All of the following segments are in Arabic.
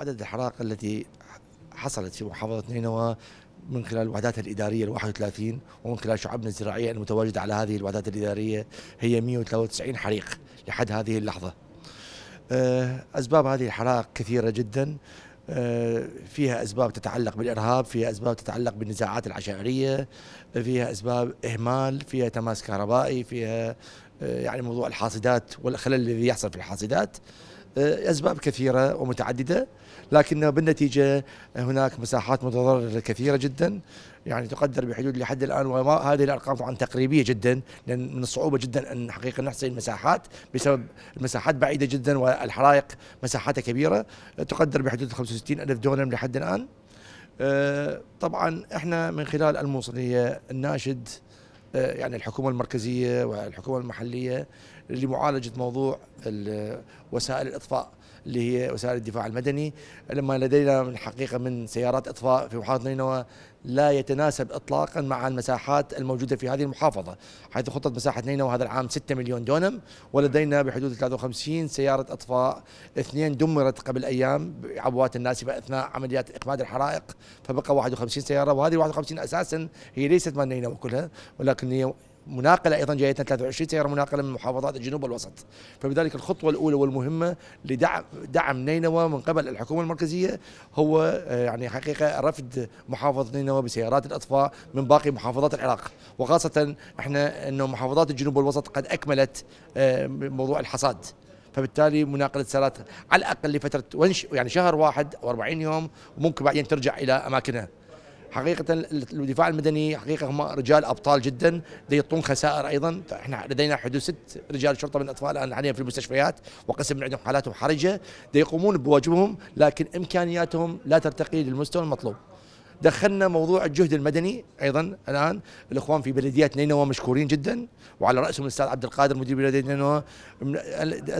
عدد الحرائق التي حصلت في محافظة نينوى من خلال الوحدات الإدارية ال 31 ومن خلال شعبنا الزراعية المتواجدة على هذه الوحدات الإدارية هي 193 حريق لحد هذه اللحظة آه، أسباب هذه الحرائق كثيرة جدا آه، فيها أسباب تتعلق بالإرهاب فيها أسباب تتعلق بالنزاعات العشائرية فيها أسباب إهمال فيها تماس كهربائي فيها آه، يعني موضوع الحاصدات والخلل الذي يحصل في الحاصدات آه، أسباب كثيرة ومتعددة لكن بالنتيجة هناك مساحات متضررة كثيرة جدا يعني تقدر بحدود لحد الآن وما هذه الأرقام طبعا تقريبية جدا لأن من الصعوبة جدا أن حقيقة نحصي المساحات بسبب المساحات بعيدة جدا والحرائق مساحاتها كبيرة آه، تقدر بحدود 65 ألف دونم لحد الآن آه، طبعا احنا من خلال الموصلية الناشد آه، يعني الحكومة المركزية والحكومة المحلية لمعالجة موضوع وسائل الإطفاء اللي هي وسائل الدفاع المدني لما لدينا من حقيقة من سيارات إطفاء في محافظة نينوى لا يتناسب إطلاقا مع المساحات الموجودة في هذه المحافظة حيث خطة مساحة نينوى هذا العام 6 مليون دونم ولدينا بحدود 53 سيارة إطفاء اثنين دمرت قبل أيام بعبوات الناسبه أثناء عمليات إقماد الحرائق فبقى 51 سيارة وهذه 51 أساسا هي ليست مال نينوى كلها ولكن لكن مناقله ايضا جايتنا 23 سياره مناقله من محافظات الجنوب والوسط فبذلك الخطوه الاولى والمهمه لدعم دعم نينوى من قبل الحكومه المركزيه هو آه، يعني حقيقه رفد محافظه نينوى بسيارات الاطفاء من باقي محافظات العراق وخاصه احنا انه محافظات الجنوب والوسط قد اكملت آه، موضوع الحصاد فبالتالي مناقله سيارات على الاقل لفتره يعني شهر واحد و40 يوم وممكن بعدين ترجع الى اماكنها حقيقه الدفاع المدني حقيقه هم رجال ابطال جدا يعطون خسائر ايضا احنا لدينا حدود ست رجال شرطه من الاطفال الان حاليا في المستشفيات وقسم من عندهم حالاتهم حرجه يقومون بواجبهم لكن امكانياتهم لا ترتقي للمستوى المطلوب دخلنا موضوع الجهد المدني ايضا الان الاخوان في بلديات نينوى مشكورين جدا وعلى راسهم الاستاذ عبد القادر مدير بلديه نينوى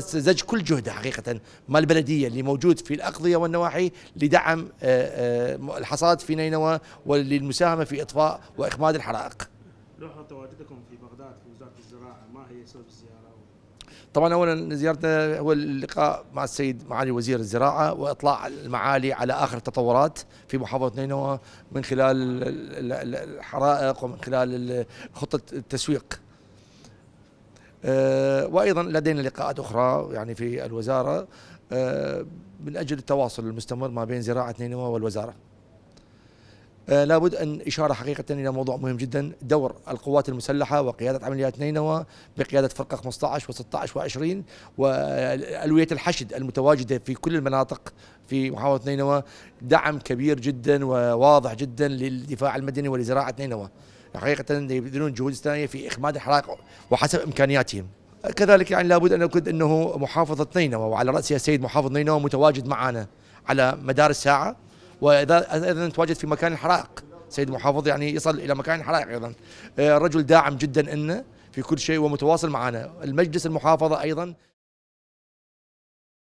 زج كل جهده حقيقه ما البلديه اللي موجود في الاقضيه والنواحي لدعم آه، آه، الحصاد في نينوى وللمساهمه في اطفاء واخماد الحرائق. لوحه تواجدكم في بغداد في وزاره الزراعه ما هي سبب الزياره؟ طبعا اولا زيارتنا هو اللقاء مع السيد معالي وزير الزراعه واطلاع المعالي على اخر التطورات في محافظه نينوى من خلال الحرائق ومن خلال خطه التسويق. آه، وايضا لدينا لقاءات اخرى يعني في الوزاره آه، من اجل التواصل المستمر ما بين زراعه نينوى والوزاره. آه، لابد أن إشارة حقيقة إلى موضوع مهم جدا دور القوات المسلحة وقيادة عمليات نينوى بقيادة فرقة 15 و16 و20 وألوية الحشد المتواجدة في كل المناطق في محافظة نينوى دعم كبير جدا وواضح جدا للدفاع المدني ولزراعة نينوى حقيقة يبذلون جهود ثانية في إخماد الحرائق وحسب إمكانياتهم كذلك يعني لابد ان نؤكد انه محافظه نينوى وعلى راسها السيد محافظ نينوى متواجد معنا على مدار الساعه واذا اذا تواجد في مكان الحرائق سيد المحافظ يعني يصل الى مكان الحرائق ايضا الرجل آه، داعم جدا لنا في كل شيء ومتواصل معنا المجلس المحافظه ايضا